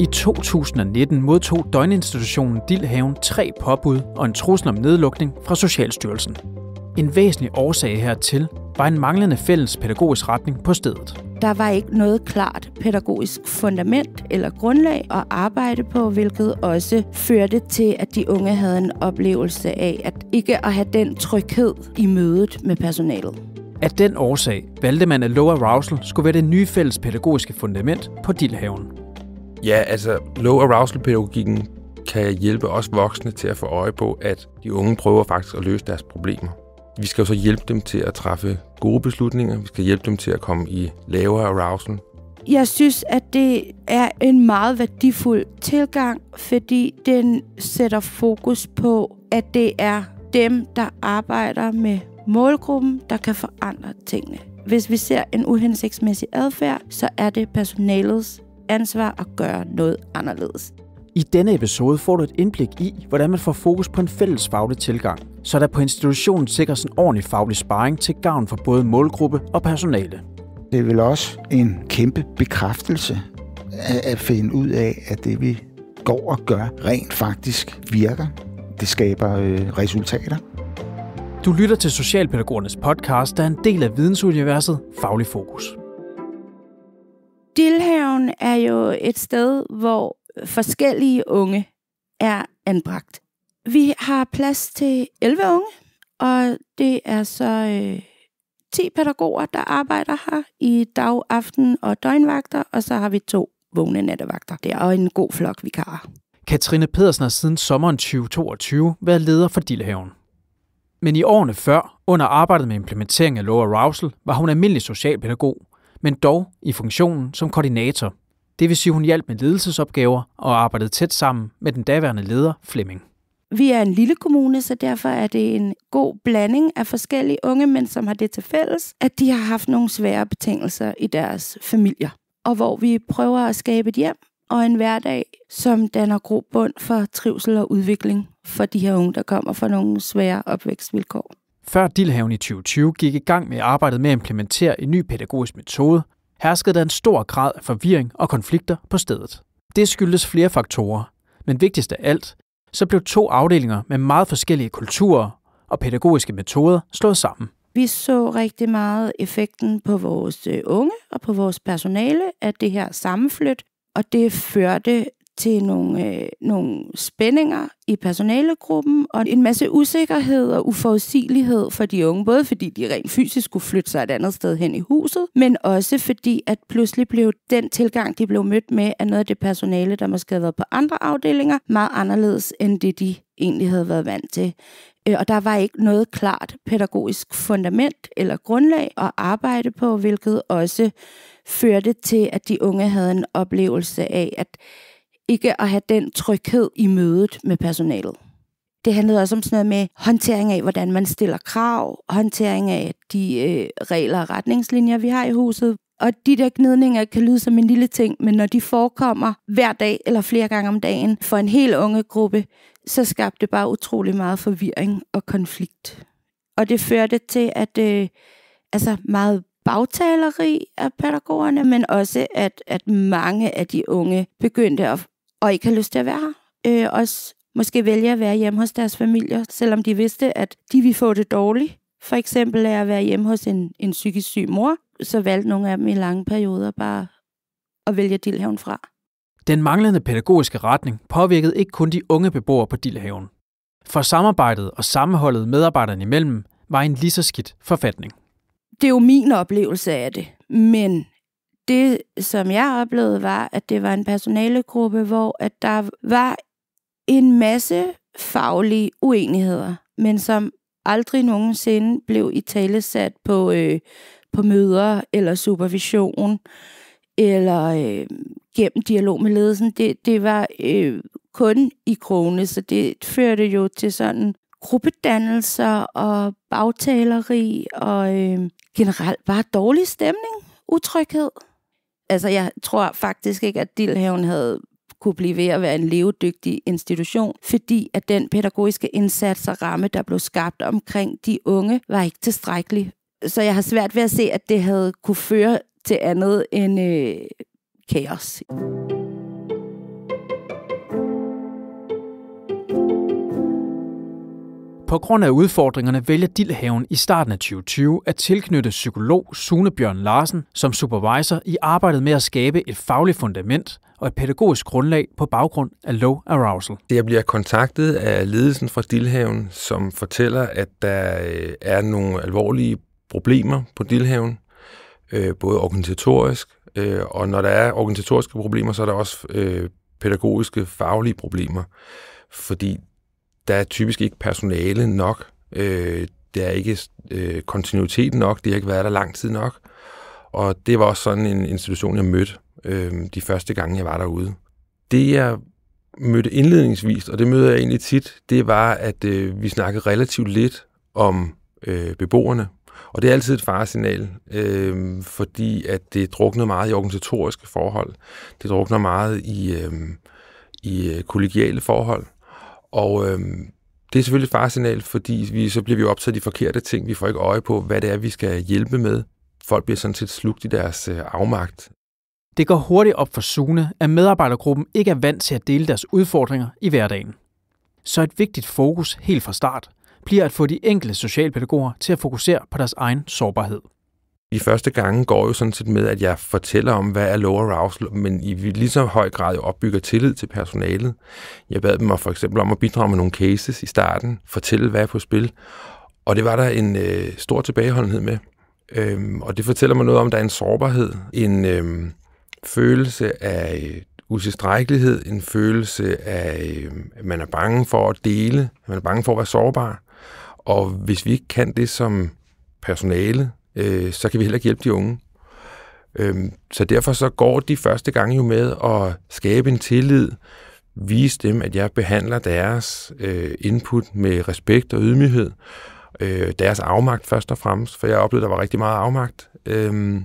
I 2019 modtog døgninstitutionen Dilhaven tre påbud og en trussel om nedlukning fra Socialstyrelsen. En væsentlig årsag hertil var en manglende fælles pædagogisk retning på stedet. Der var ikke noget klart pædagogisk fundament eller grundlag at arbejde på, hvilket også førte til, at de unge havde en oplevelse af at ikke at have den tryghed i mødet med personalet. Af den årsag valgte man, at Lower Arousal skulle være det nye fælles pædagogiske fundament på Dilhaven. Ja, altså low arousal-pædagogikken kan hjælpe os voksne til at få øje på, at de unge prøver faktisk at løse deres problemer. Vi skal jo så hjælpe dem til at træffe gode beslutninger. Vi skal hjælpe dem til at komme i lavere arousal. Jeg synes, at det er en meget værdifuld tilgang, fordi den sætter fokus på, at det er dem, der arbejder med målgruppen, der kan forandre tingene. Hvis vi ser en uhensigtsmæssig adfærd, så er det personalets ansvar og gøre noget anderledes. I denne episode får du et indblik i, hvordan man får fokus på en fælles faglig tilgang, så der på institutionen sikres en ordentlig faglig sparring til gavn for både målgruppe og personale. Det er vel også en kæmpe bekræftelse at finde ud af, at det vi går og gør rent faktisk virker. Det skaber øh, resultater. Du lytter til Socialpædagogernes podcast, der er en del af vidensuniverset Faglig Fokus. København er jo et sted, hvor forskellige unge er anbragt. Vi har plads til 11 unge, og det er så øh, 10 pædagoger, der arbejder her i dag, aften og døgnvagter, og så har vi to vågne nattevagter der, er en god flok have. Katrine Pedersen har siden sommeren 2022 været leder for Dillehaven. Men i årene før, under arbejdet med implementering af Law Arousal, var hun almindelig socialpædagog men dog i funktionen som koordinator. Det vil sige, hun hjalp med ledelsesopgaver og arbejdede tæt sammen med den daværende leder Flemming. Vi er en lille kommune, så derfor er det en god blanding af forskellige unge mænd, som har det til fælles, at de har haft nogle svære betingelser i deres familier. Og hvor vi prøver at skabe et hjem og en hverdag, som danner grobund for trivsel og udvikling for de her unge, der kommer fra nogle svære opvækstvilkår. Før Dilhaven i 2020 gik i gang med arbejdet med at implementere en ny pædagogisk metode, herskede der en stor grad af forvirring og konflikter på stedet. Det skyldes flere faktorer, men vigtigst af alt, så blev to afdelinger med meget forskellige kulturer og pædagogiske metoder slået sammen. Vi så rigtig meget effekten på vores øh, unge og på vores personale af det her sammenflyt, og det førte til nogle, øh, nogle spændinger i personalegruppen, og en masse usikkerhed og uforudsigelighed for de unge, både fordi de rent fysisk skulle flytte sig et andet sted hen i huset, men også fordi, at pludselig blev den tilgang, de blev mødt med, af noget af det personale, der måske havde været på andre afdelinger, meget anderledes end det, de egentlig havde været vant til. Øh, og der var ikke noget klart pædagogisk fundament eller grundlag at arbejde på, hvilket også førte til, at de unge havde en oplevelse af, at ikke at have den tryghed i mødet med personalet. Det handlede også om sådan noget med håndtering af, hvordan man stiller krav, håndtering af de øh, regler og retningslinjer, vi har i huset. Og de der gnidninger kan lyde som en lille ting, men når de forekommer hver dag eller flere gange om dagen for en hel unge gruppe, så skabte det bare utrolig meget forvirring og konflikt. Og det førte til, at øh, altså meget bagtaleri af pædagogerne, men også at, at mange af de unge begyndte at og ikke har lyst til at være her. Øh, også måske vælge at være hjemme hos deres familier, selvom de vidste, at de ville få det dårligt. For eksempel af at være hjemme hos en, en psykisk syg mor, så valgte nogle af dem i lange perioder bare at vælge Dillehaven fra. Den manglende pædagogiske retning påvirkede ikke kun de unge beboere på Dillehaven. For samarbejdet og sammenholdet medarbejderne imellem var en lige så skidt forfatning. Det er jo min oplevelse af det, men det, som jeg oplevede, var, at det var en personalegruppe, hvor at der var en masse faglige uenigheder, men som aldrig nogensinde blev i tale sat på, øh, på møder eller supervision eller øh, gennem dialog med ledelsen. Det, det var øh, kun i krone, så det førte jo til sådan gruppedannelser og bagtaleri og øh, generelt bare dårlig stemning, utryghed altså, jeg tror faktisk ikke, at Dilhaven havde kunne blive ved at være en levedygtig institution, fordi at den pædagogiske indsats og ramme, der blev skabt omkring de unge, var ikke tilstrækkelig. Så jeg har svært ved at se, at det havde kunne føre til andet end øh, kaos. På grund af udfordringerne vælger Dilhaven i starten af 2020 at tilknytte psykolog Sune Bjørn Larsen som supervisor i arbejdet med at skabe et fagligt fundament og et pædagogisk grundlag på baggrund af low arousal. Jeg bliver kontaktet af ledelsen fra Dilhaven, som fortæller, at der øh, er nogle alvorlige problemer på Dilhaven, øh, både organisatorisk, øh, og når der er organisatoriske problemer, så er der også pædagogiske, faglige problemer fordi der er typisk ikke personale nok, øh, der er ikke øh, kontinuitet nok, det har ikke været der lang tid nok. Og det var også sådan en institution, jeg mødte øh, de første gange, jeg var derude. Det, jeg mødte indledningsvis, og det møder jeg egentlig tit, det var, at øh, vi snakkede relativt lidt om øh, beboerne. Og det er altid et faresignal, øh, fordi at det drukner meget i organisatoriske forhold. Det drukner meget i, øh, i øh, kollegiale forhold. Og øh, det er selvfølgelig et faresignal, fordi vi, så bliver vi optaget de forkerte ting. Vi får ikke øje på, hvad det er, vi skal hjælpe med. Folk bliver sådan set slugt i deres øh, afmagt. Det går hurtigt op for Sune, at medarbejdergruppen ikke er vant til at dele deres udfordringer i hverdagen. Så et vigtigt fokus helt fra start bliver at få de enkelte socialpædagoger til at fokusere på deres egen sårbarhed de første gange går jo sådan set med, at jeg fortæller om, hvad er low arousal, men i lige så høj grad jo opbygger tillid til personalet. Jeg bad dem for eksempel om at bidrage med nogle cases i starten, fortælle, hvad er på spil, og det var der en øh, stor tilbageholdenhed med. Øhm, og det fortæller mig noget om, at der er en sårbarhed, en øhm, følelse af øh, utilstrækkelighed, en følelse af, øh, at man er bange for at dele, at man er bange for at være sårbar. Og hvis vi ikke kan det som personale, øh, så kan vi heller ikke hjælpe de unge. Øhm, så derfor så går de første gange jo med at skabe en tillid, vise dem, at jeg behandler deres øh, input med respekt og ydmyghed, øh, deres afmagt først og fremmest, for jeg oplevede, at der var rigtig meget afmagt. Øhm,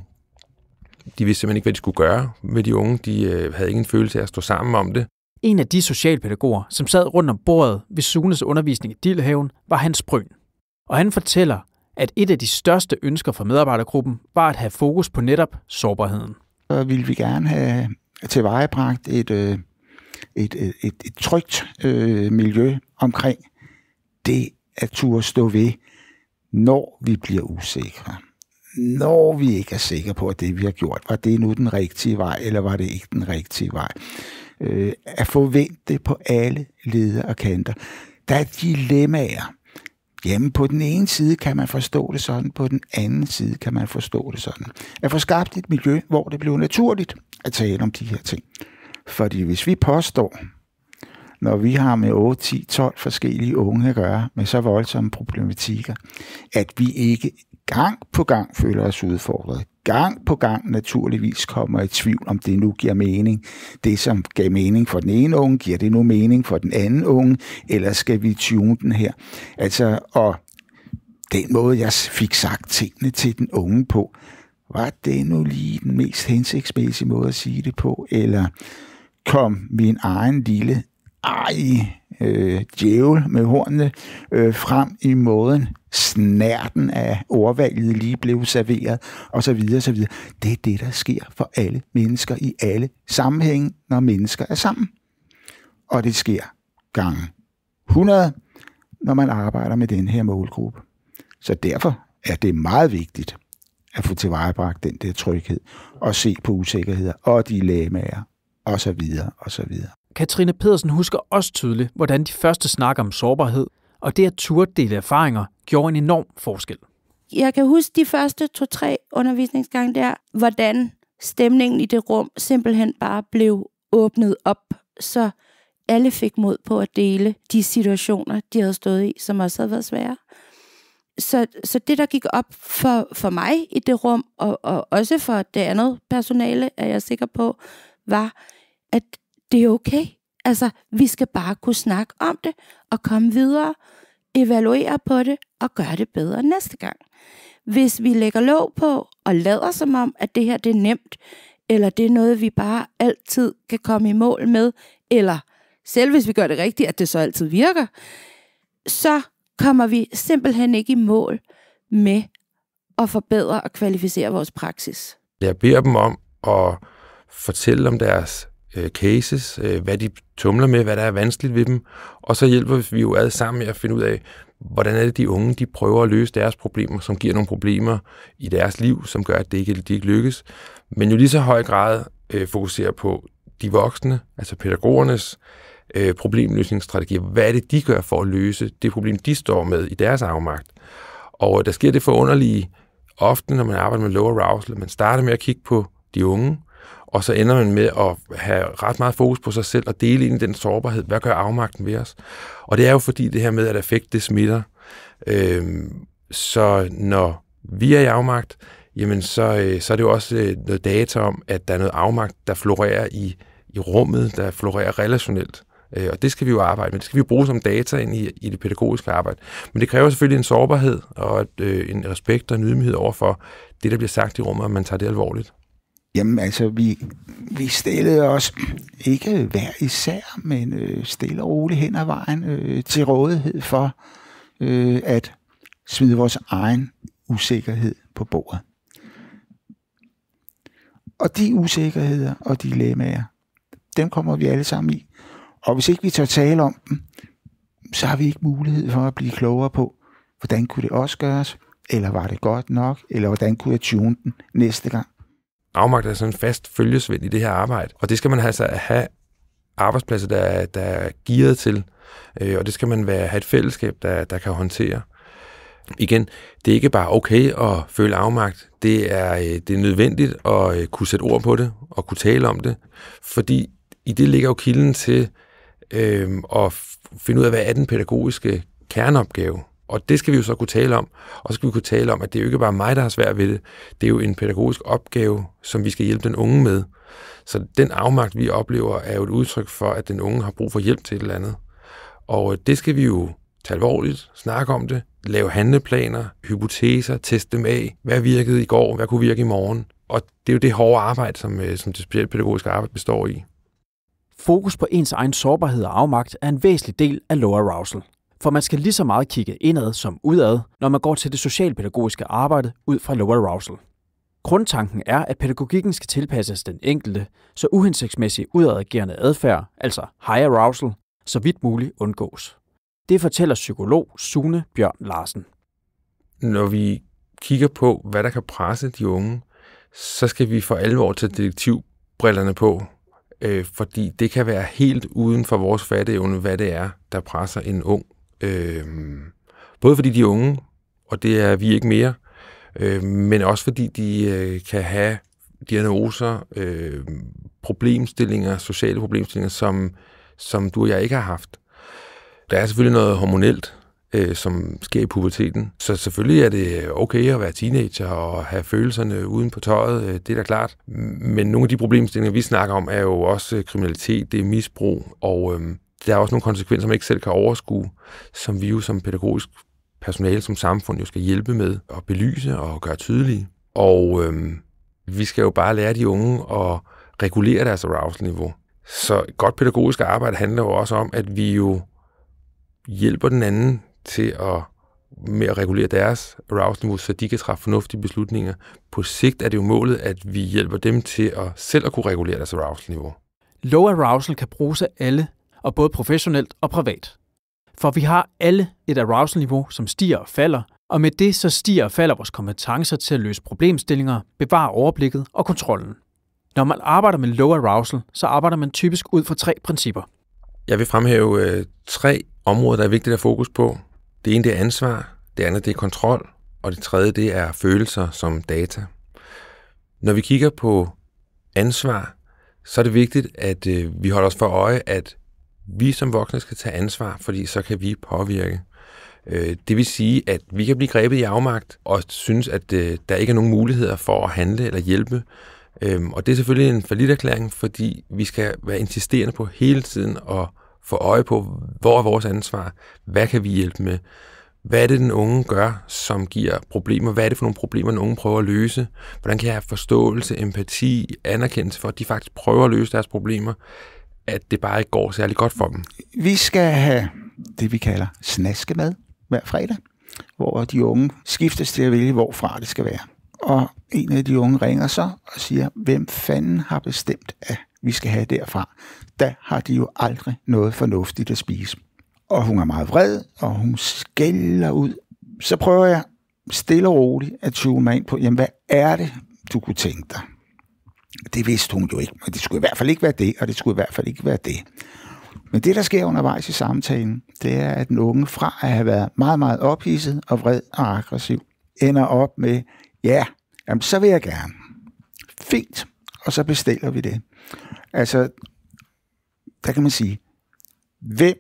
de vidste simpelthen ikke, hvad de skulle gøre med de unge. De øh, havde ingen følelse af at stå sammen om det. En af de socialpædagoger, som sad rundt om bordet ved Sunes undervisning i Dillehaven, var Hans Brøn. Og han fortæller, at et af de største ønsker fra medarbejdergruppen var at have fokus på netop sårbarheden. Så vil vi gerne have tilvejebragt et, øh, et, et, øh, et, et trygt øh, miljø omkring det at turde stå ved, når vi bliver usikre. Når vi ikke er sikre på, at det vi har gjort, var det nu den rigtige vej, eller var det ikke den rigtige vej. Øh, at forvente på alle leder og kanter. Der er dilemmaer Jamen på den ene side kan man forstå det sådan, på den anden side kan man forstå det sådan. At få skabt et miljø, hvor det bliver naturligt at tale om de her ting. Fordi hvis vi påstår, når vi har med 8, 10, 12 forskellige unge at gøre med så voldsomme problematikker, at vi ikke gang på gang føler os udfordret, gang på gang naturligvis kommer i tvivl, om det nu giver mening. Det, som gav mening for den ene unge, giver det nu mening for den anden unge, eller skal vi tune den her? Altså, og den måde, jeg fik sagt tingene til den unge på, var det nu lige den mest hensigtsmæssige måde at sige det på, eller kom min egen lille ej, øh, djævel med hornene øh, frem i måden snærten af ordvalget lige blev serveret, og så videre, så videre. Det er det, der sker for alle mennesker i alle sammenhænge, når mennesker er sammen. Og det sker gange 100, når man arbejder med den her målgruppe. Så derfor er det meget vigtigt at få tilvejebragt den der tryghed og se på usikkerheder og dilemmaer og så videre og så videre. Katrine Pedersen husker også tydeligt, hvordan de første snakker om sårbarhed, og det at turde dele erfaringer gjorde en enorm forskel. Jeg kan huske de første to-tre undervisningsgange der, hvordan stemningen i det rum simpelthen bare blev åbnet op, så alle fik mod på at dele de situationer, de havde stået i, som også havde været svære. Så, så det, der gik op for, for mig i det rum, og, og også for det andet personale, er jeg sikker på, var, at det er okay. Altså, vi skal bare kunne snakke om det og komme videre, evaluere på det og gøre det bedre næste gang. Hvis vi lægger låg på og lader som om, at det her det er nemt, eller det er noget, vi bare altid kan komme i mål med, eller selv hvis vi gør det rigtigt, at det så altid virker, så kommer vi simpelthen ikke i mål med at forbedre og kvalificere vores praksis. Jeg beder dem om at fortælle om deres øh, cases, øh, hvad de tumler med, hvad der er vanskeligt ved dem, og så hjælper vi jo alle sammen med at finde ud af, hvordan er det, de unge de prøver at løse deres problemer, som giver nogle problemer i deres liv, som gør, at det ikke, de ikke lykkes, men jo lige så høj grad øh, fokuserer på de voksne, altså pædagogernes øh, problemløsningsstrategier. Hvad er det, de gør for at løse det problem, de står med i deres afmagt? Og der sker det forunderlige ofte, når man arbejder med low arousal, man starter med at kigge på de unge, og så ender man med at have ret meget fokus på sig selv og dele ind i den sårbarhed. Hvad gør afmagten ved os? Og det er jo fordi det her med, at affekt det smitter. Øhm, så når vi er i afmagt, jamen så, øh, så er det jo også øh, noget data om, at der er noget afmagt, der florerer i, i rummet, der florerer relationelt. Øh, og det skal vi jo arbejde med. Det skal vi jo bruge som data ind i, i det pædagogiske arbejde. Men det kræver selvfølgelig en sårbarhed og et, øh, en respekt og en ydmyghed over for det, der bliver sagt i rummet, at man tager det alvorligt. Jamen altså, vi, vi stillede os ikke hver især, men øh, stille og roligt hen ad vejen øh, til rådighed for øh, at smide vores egen usikkerhed på bordet. Og de usikkerheder og dilemmaer, dem kommer vi alle sammen i. Og hvis ikke vi tør tale om dem, så har vi ikke mulighed for at blive klogere på, hvordan kunne det også gøres, eller var det godt nok, eller hvordan kunne jeg tune den næste gang. Afmagt er sådan en fast følgesvend i det her arbejde. Og det skal man altså have arbejdspladser, der, der er gearet til. Øh, og det skal man være, have et fællesskab, der, der kan håndtere. Igen, det er ikke bare okay at føle afmagt. Det er, øh, det er nødvendigt at øh, kunne sætte ord på det og kunne tale om det. Fordi i det ligger jo kilden til øh, at finde ud af, hvad er den pædagogiske kerneopgave. Og det skal vi jo så kunne tale om. Og så skal vi kunne tale om, at det er jo ikke bare mig, der har svært ved det. Det er jo en pædagogisk opgave, som vi skal hjælpe den unge med. Så den afmagt, vi oplever, er jo et udtryk for, at den unge har brug for hjælp til et eller andet. Og øh, det skal vi jo tage alvorligt, snakke om det, lave handleplaner, hypoteser, teste dem af. Hvad virkede i går? Hvad kunne virke i morgen? Og det er jo det hårde arbejde, som, øh, som det specielt pædagogiske arbejde består i. Fokus på ens egen sårbarhed og afmagt er en væsentlig del af low arousal – for man skal lige så meget kigge indad som udad, når man går til det socialpædagogiske arbejde ud fra lower arousal. Grundtanken er, at pædagogikken skal tilpasses den enkelte, så uhensigtsmæssig udadagerende adfærd, altså high arousal, så vidt muligt undgås. Det fortæller psykolog Sune Bjørn Larsen. Når vi kigger på, hvad der kan presse de unge, så skal vi for alvor tage detektivbrillerne på, øh, fordi det kan være helt uden for vores fatteevne, hvad det er, der presser en ung Øh, både fordi de er unge, og det er vi ikke mere, øh, men også fordi de øh, kan have diagnoser, øh, problemstillinger, sociale problemstillinger, som, som du og jeg ikke har haft. Der er selvfølgelig noget hormonelt, øh, som sker i puberteten. Så selvfølgelig er det okay at være teenager og have følelserne uden på tøjet, øh, det er da klart. Men nogle af de problemstillinger, vi snakker om, er jo også kriminalitet, det er misbrug, og øh, der er også nogle konsekvenser, man ikke selv kan overskue, som vi jo som pædagogisk personale, som samfund jo skal hjælpe med at belyse og gøre tydelige. Og øhm, vi skal jo bare lære de unge at regulere deres arousal-niveau. Så godt pædagogisk arbejde handler jo også om, at vi jo hjælper den anden til at med at regulere deres arousal-niveau, så de kan træffe fornuftige beslutninger. På sigt er det jo målet, at vi hjælper dem til at selv at kunne regulere deres arousal-niveau. Low arousal kan bruges af alle, og både professionelt og privat. For vi har alle et arousal-niveau, som stiger og falder, og med det så stiger og falder vores kompetencer til at løse problemstillinger, bevare overblikket og kontrollen. Når man arbejder med low arousal, så arbejder man typisk ud fra tre principper. Jeg vil fremhæve øh, tre områder, der er vigtigt at fokus på. Det ene det er ansvar, det andet det er kontrol, og det tredje det er følelser som data. Når vi kigger på ansvar, så er det vigtigt, at øh, vi holder os for øje, at vi som voksne skal tage ansvar, fordi så kan vi påvirke. Øh, det vil sige, at vi kan blive grebet i afmagt og synes, at øh, der ikke er nogen muligheder for at handle eller hjælpe. Øh, og det er selvfølgelig en forlitterklæring, fordi vi skal være insisterende på hele tiden at få øje på, hvor er vores ansvar? Hvad kan vi hjælpe med? Hvad er det, den unge gør, som giver problemer? Hvad er det for nogle problemer, den unge prøver at løse? Hvordan kan jeg have forståelse, empati, anerkendelse for, at de faktisk prøver at løse deres problemer? at det bare ikke går særlig godt for dem. Vi skal have det, vi kalder snaskemad hver fredag, hvor de unge skiftes til at vælge, hvorfra det skal være. Og en af de unge ringer så og siger, hvem fanden har bestemt, at vi skal have derfra? Da har de jo aldrig noget fornuftigt at spise. Og hun er meget vred, og hun skælder ud. Så prøver jeg stille og roligt at tune mig ind på, jamen hvad er det, du kunne tænke dig? Det vidste hun jo ikke, men det skulle i hvert fald ikke være det, og det skulle i hvert fald ikke være det. Men det, der sker undervejs i samtalen, det er, at den unge fra at have været meget, meget ophidset og vred og aggressiv, ender op med, ja, jamen, så vil jeg gerne. Fint. Og så bestiller vi det. Altså, der kan man sige, hvem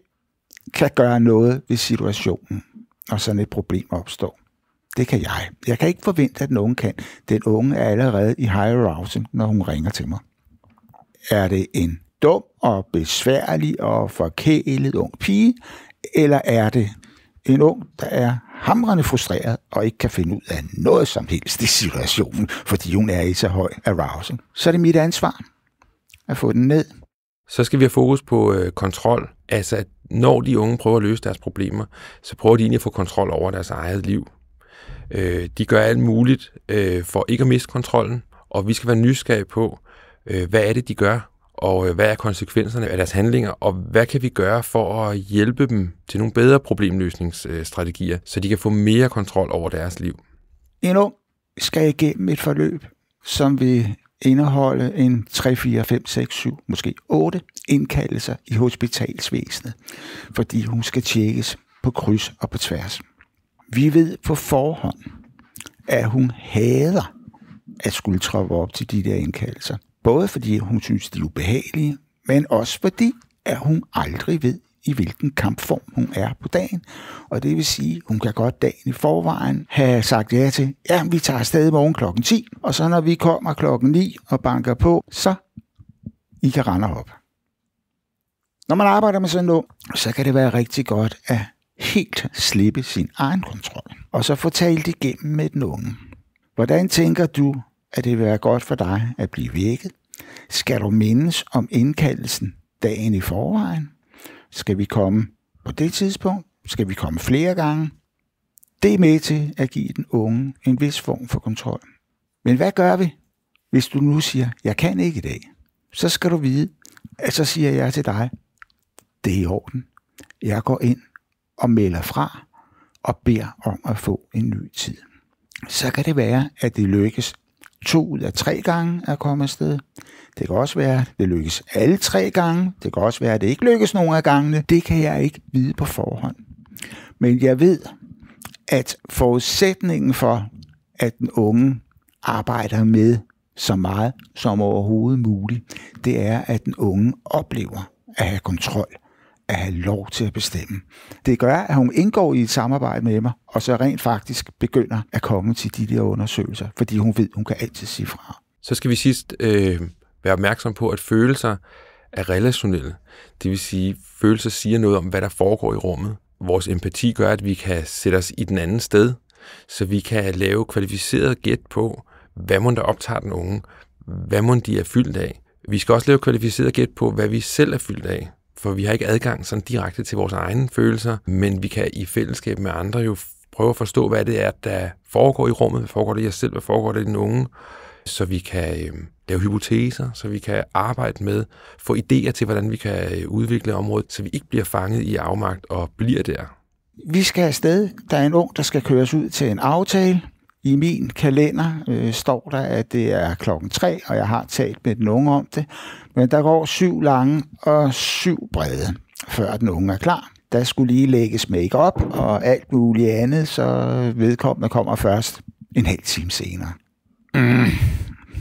kan gøre noget ved situationen, når sådan et problem opstår? Det kan jeg. Jeg kan ikke forvente, at den unge kan. Den unge er allerede i high arousal, når hun ringer til mig. Er det en dum og besværlig og forkælet ung pige, eller er det en ung, der er hamrende frustreret og ikke kan finde ud af noget som helst i situationen, fordi hun er i så høj arousal, så er det mit ansvar at få den ned. Så skal vi have fokus på øh, kontrol. Altså, at når de unge prøver at løse deres problemer, så prøver de egentlig at få kontrol over deres eget liv. Øh, de gør alt muligt øh, for ikke at miste kontrollen, og vi skal være nysgerrige på, øh, hvad er det, de gør, og øh, hvad er konsekvenserne af deres handlinger, og hvad kan vi gøre for at hjælpe dem til nogle bedre problemløsningsstrategier, så de kan få mere kontrol over deres liv? En ung skal igennem et forløb, som vil indeholde en 3, 4, 5, 6, 7, måske 8 indkaldelser i hospitalsvæsenet, fordi hun skal tjekkes på kryds og på tværs. Vi ved på forhånd, at hun hader at skulle troppe op til de der indkaldelser. Både fordi hun synes, de er ubehagelige, men også fordi, at hun aldrig ved, i hvilken kampform hun er på dagen. Og det vil sige, hun kan godt dagen i forvejen have sagt ja til, ja, vi tager afsted i morgen klokken 10, og så når vi kommer klokken 9 og banker på, så I kan rende op. Når man arbejder med sådan noget, så kan det være rigtig godt at helt slippe sin egen kontrol, og så få talt igennem med den unge. Hvordan tænker du, at det vil være godt for dig at blive vækket? Skal du mindes om indkaldelsen dagen i forvejen? Skal vi komme på det tidspunkt? Skal vi komme flere gange? Det er med til at give den unge en vis form for kontrol. Men hvad gør vi, hvis du nu siger, jeg kan ikke i dag? Så skal du vide, at så siger jeg til dig, det er i orden. Jeg går ind og melder fra og beder om at få en ny tid. Så kan det være, at det lykkes to ud af tre gange at komme afsted. Det kan også være, at det lykkes alle tre gange. Det kan også være, at det ikke lykkes nogen af gangene. Det kan jeg ikke vide på forhånd. Men jeg ved, at forudsætningen for, at den unge arbejder med så meget som overhovedet muligt, det er, at den unge oplever at have kontrol at have lov til at bestemme. Det gør, at hun indgår i et samarbejde med mig, og så rent faktisk begynder at komme til de der undersøgelser, fordi hun ved, hun kan altid sige fra. Så skal vi sidst øh, være opmærksom på, at følelser er relationelle. Det vil sige, følelser siger noget om, hvad der foregår i rummet. Vores empati gør, at vi kan sætte os i den anden sted, så vi kan lave kvalificeret gæt på, hvad man der optager den unge, hvad man de er fyldt af. Vi skal også lave kvalificeret gæt på, hvad vi selv er fyldt af for vi har ikke adgang sådan direkte til vores egne følelser, men vi kan i fællesskab med andre jo prøve at forstå, hvad det er, der foregår i rummet, hvad foregår det i os selv, hvad foregår det i den unge, så vi kan øh, lave hypoteser, så vi kan arbejde med, få idéer til, hvordan vi kan øh, udvikle området, så vi ikke bliver fanget i afmagt og bliver der. Vi skal afsted. Der er en ung, der skal køres ud til en aftale. I min kalender øh, står der, at det er klokken 3, og jeg har talt med den unge om det. Men der går syv lange og syv brede, før den unge er klar. Der skulle lige lægges makeup og alt muligt andet, så vedkommende kommer først en halv time senere. Mm.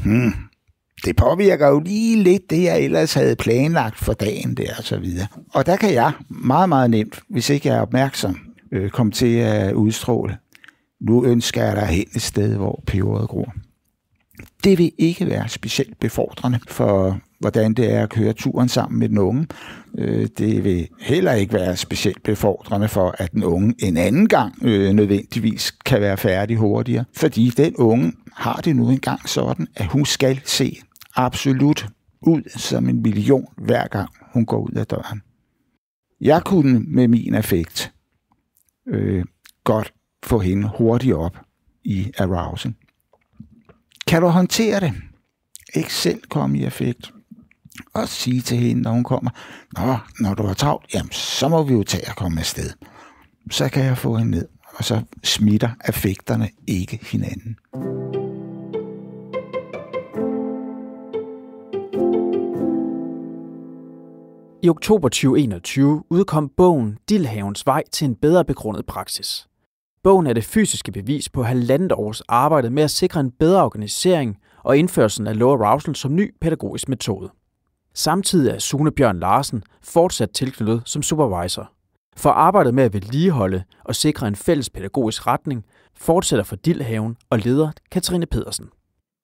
Mm. Det påvirker jo lige lidt det, jeg ellers havde planlagt for dagen der og så videre. Og der kan jeg meget, meget nemt, hvis ikke jeg er opmærksom, øh, komme til at udstråle nu ønsker jeg dig hen et sted, hvor peberet gror. Det vil ikke være specielt befordrende for, hvordan det er at køre turen sammen med den unge. Øh, det vil heller ikke være specielt befordrende for, at den unge en anden gang øh, nødvendigvis kan være færdig hurtigere. Fordi den unge har det nu engang sådan, at hun skal se absolut ud som en million hver gang hun går ud af døren. Jeg kunne med min effekt øh, godt få hende hurtigt op i arousal. Kan du håndtere det? Ikke selv komme i effekt Og sige til hende, når hun kommer, Nå, når du har travlt, jamen, så må vi jo tage at komme afsted. Så kan jeg få hende ned, og så smitter affekterne ikke hinanden. I oktober 2021 udkom bogen Dilhavens vej til en bedre begrundet praksis. Bogen er det fysiske bevis på halvandet års arbejde med at sikre en bedre organisering og indførelsen af low arousal som ny pædagogisk metode. Samtidig er Sune Bjørn Larsen fortsat tilknyttet som supervisor. For arbejdet med at vedligeholde og sikre en fælles pædagogisk retning fortsætter for Dilhaven og leder Katrine Pedersen.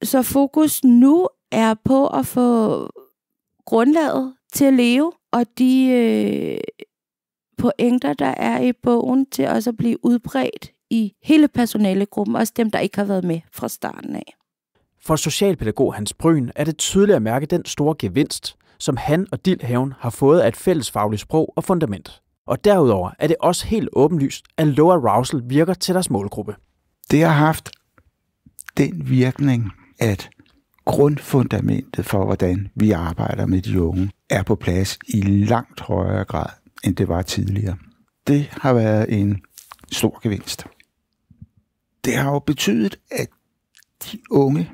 Så fokus nu er på at få grundlaget til at leve, og de øh, pointer, der er i bogen, til også at blive udbredt i hele personalegruppen, også dem, der ikke har været med fra starten af. For socialpædagog Hans Bryn er det tydeligt at mærke den store gevinst, som han og Dilhaven har fået af et fælles fagligt sprog og fundament. Og derudover er det også helt åbenlyst, at low arousal virker til deres målgruppe. Det har haft den virkning, at grundfundamentet for, hvordan vi arbejder med de unge, er på plads i langt højere grad, end det var tidligere. Det har været en stor gevinst. Det har jo betydet, at de unge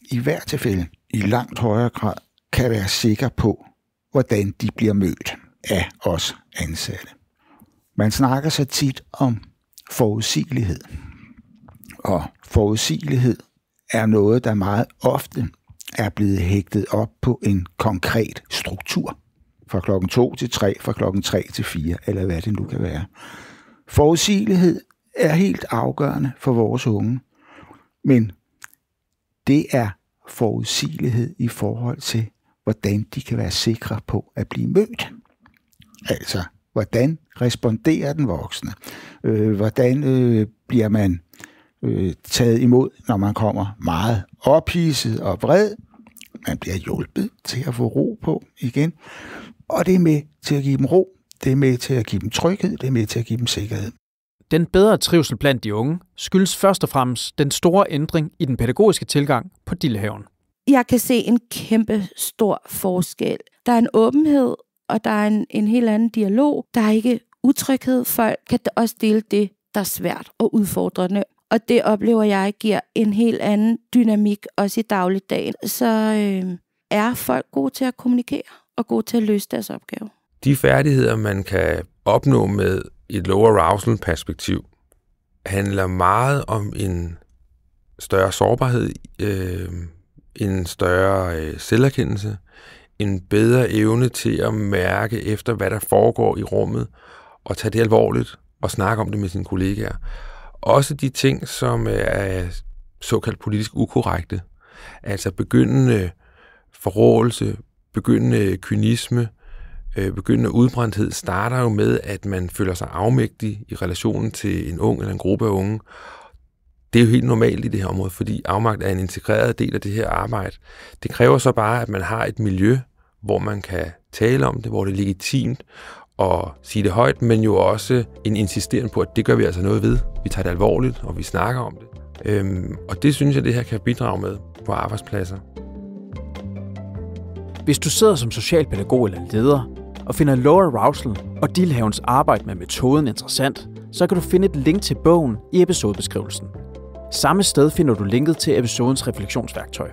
i hvert tilfælde i langt højere grad kan være sikre på, hvordan de bliver mødt af os ansatte. Man snakker så tit om forudsigelighed. Og forudsigelighed er noget, der meget ofte er blevet hægtet op på en konkret struktur fra klokken 2 til 3, fra klokken 3 til 4, eller hvad det nu kan være. Forudsigelighed er helt afgørende for vores unge, men det er forudsigelighed i forhold til, hvordan de kan være sikre på at blive mødt. Altså, hvordan responderer den voksne? Øh, hvordan øh, bliver man øh, taget imod, når man kommer meget ophidset og vred? Man bliver hjulpet til at få ro på igen. Og det er med til at give dem ro, det er med til at give dem tryghed, det er med til at give dem sikkerhed. Den bedre trivsel blandt de unge skyldes først og fremmest den store ændring i den pædagogiske tilgang på Dillehaven. Jeg kan se en kæmpe stor forskel. Der er en åbenhed, og der er en, en helt anden dialog. Der er ikke utryghed. Folk kan også dele det, der er svært og udfordrende. Og det oplever jeg giver en helt anden dynamik, også i dagligdagen. Så øh, er folk gode til at kommunikere og gode til at løse deres opgave. De færdigheder, man kan opnå med et low arousal perspektiv, handler meget om en større sårbarhed, øh, en større øh, selverkendelse, en bedre evne til at mærke efter, hvad der foregår i rummet, og tage det alvorligt og snakke om det med sine kollegaer. Også de ting, som øh, er såkaldt politisk ukorrekte, altså begyndende forrådelse, begyndende kynisme, øh, begyndende udbrændthed starter jo med, at man føler sig afmægtig i relationen til en ung eller en gruppe af unge. Det er jo helt normalt i det her område, fordi afmagt er en integreret del af det her arbejde. Det kræver så bare, at man har et miljø, hvor man kan tale om det, hvor det er legitimt at sige det højt, men jo også en insisteren på, at det gør vi altså noget ved. Vi tager det alvorligt, og vi snakker om det. Øhm, og det synes jeg, det her kan bidrage med på arbejdspladser. Hvis du sidder som socialpædagog eller leder og finder Laura Rousel og Dilhavens arbejde med metoden interessant, så kan du finde et link til bogen i episodebeskrivelsen. Samme sted finder du linket til episodens refleksionsværktøj.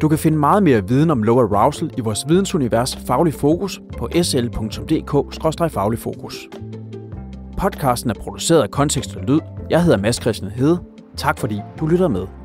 Du kan finde meget mere viden om Laura Rousel i vores vidensunivers Faglig Fokus på sldk fagligfokus Podcasten er produceret af Kontekst og Lyd. Jeg hedder Mads Christian Hede. Tak fordi du lytter med.